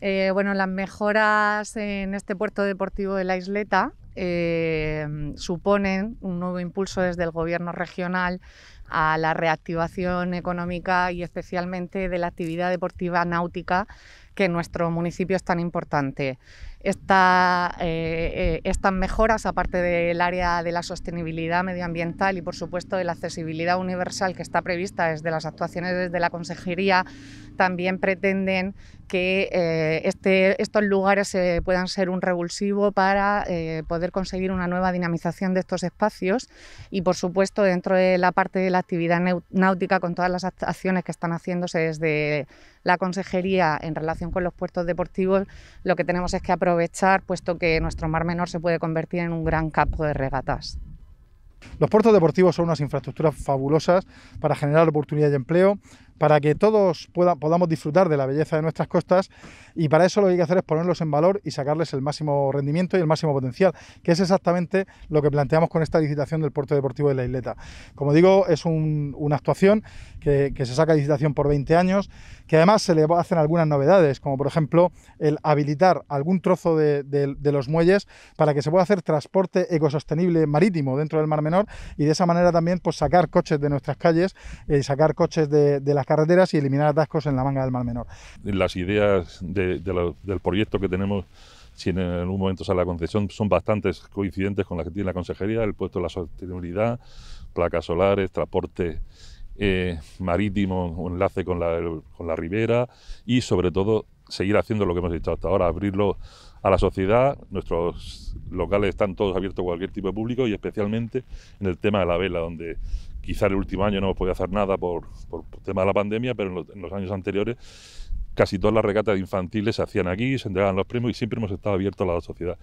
Eh, bueno, las mejoras en este puerto deportivo de la isleta eh, suponen un nuevo impulso desde el gobierno regional a la reactivación económica y especialmente de la actividad deportiva náutica que en nuestro municipio es tan importante. Eh, eh, estas mejoras, aparte del área de la sostenibilidad medioambiental y, por supuesto, de la accesibilidad universal que está prevista desde las actuaciones desde la Consejería, también pretenden que eh, este, estos lugares puedan ser un revulsivo para poder conseguir una nueva dinamización de estos espacios y, por supuesto, dentro de la parte actividad náutica con todas las acciones que están haciéndose desde la consejería en relación con los puertos deportivos, lo que tenemos es que aprovechar, puesto que nuestro mar menor se puede convertir en un gran campo de regatas. Los puertos deportivos son unas infraestructuras fabulosas para generar oportunidad de empleo, para que todos podamos disfrutar de la belleza de nuestras costas y para eso lo que hay que hacer es ponerlos en valor y sacarles el máximo rendimiento y el máximo potencial, que es exactamente lo que planteamos con esta licitación del puerto deportivo de la isleta. Como digo, es una actuación que, se saca licitación por 20 años, que además se le hacen algunas novedades, como por ejemplo el habilitar algún trozo de, los muelles para que se pueda hacer transporte ecosostenible marítimo dentro del Mar Menor y de esa manera también pues, sacar coches de nuestras calles, y eh, sacar coches de, de las carreteras y eliminar atascos en la manga del Mar Menor. Las ideas del proyecto que tenemos, si en algún momento sale la concesión, son bastantes coincidentes con las que tiene la consejería, el puesto de la sostenibilidad, placas solares, transporte eh, marítimo, un enlace con la, con la ribera y sobre todo seguir haciendo lo que hemos hecho hasta ahora, abrirlo a la sociedad. Nuestros locales están todos abiertos a cualquier tipo de público y especialmente en el tema de la vela, donde quizá el último año no hemos podido hacer nada por, tema de la pandemia, pero en los, años anteriores casi todas las regatas infantiles se hacían aquí, se entregaban los premios y siempre hemos estado abiertos a la sociedad.